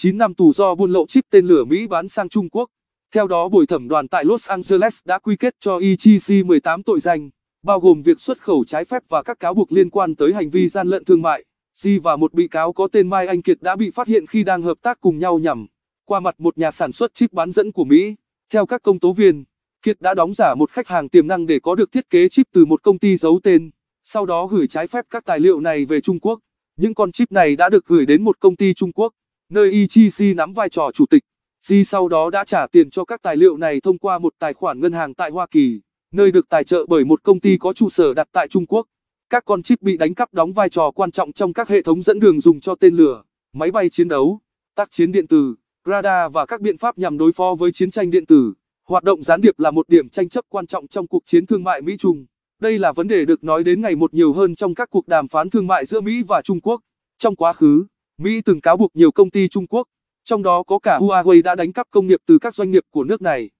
9 năm tù do buôn lậu chip tên lửa Mỹ bán sang Trung Quốc. Theo đó buổi thẩm đoàn tại Los Angeles đã quy kết cho Ichizi e 18 tội danh, bao gồm việc xuất khẩu trái phép và các cáo buộc liên quan tới hành vi gian lận thương mại. Di và một bị cáo có tên Mai Anh Kiệt đã bị phát hiện khi đang hợp tác cùng nhau nhằm qua mặt một nhà sản xuất chip bán dẫn của Mỹ. Theo các công tố viên, Kiệt đã đóng giả một khách hàng tiềm năng để có được thiết kế chip từ một công ty giấu tên, sau đó gửi trái phép các tài liệu này về Trung Quốc. Những con chip này đã được gửi đến một công ty Trung Quốc nơi Ichishi nắm vai trò chủ tịch. Ji sau đó đã trả tiền cho các tài liệu này thông qua một tài khoản ngân hàng tại Hoa Kỳ, nơi được tài trợ bởi một công ty có trụ sở đặt tại Trung Quốc. Các con chip bị đánh cắp đóng vai trò quan trọng trong các hệ thống dẫn đường dùng cho tên lửa, máy bay chiến đấu, tác chiến điện tử, radar và các biện pháp nhằm đối phó với chiến tranh điện tử. Hoạt động gián điệp là một điểm tranh chấp quan trọng trong cuộc chiến thương mại Mỹ-Trung. Đây là vấn đề được nói đến ngày một nhiều hơn trong các cuộc đàm phán thương mại giữa Mỹ và Trung Quốc. Trong quá khứ, Mỹ từng cáo buộc nhiều công ty Trung Quốc, trong đó có cả Huawei đã đánh cắp công nghiệp từ các doanh nghiệp của nước này.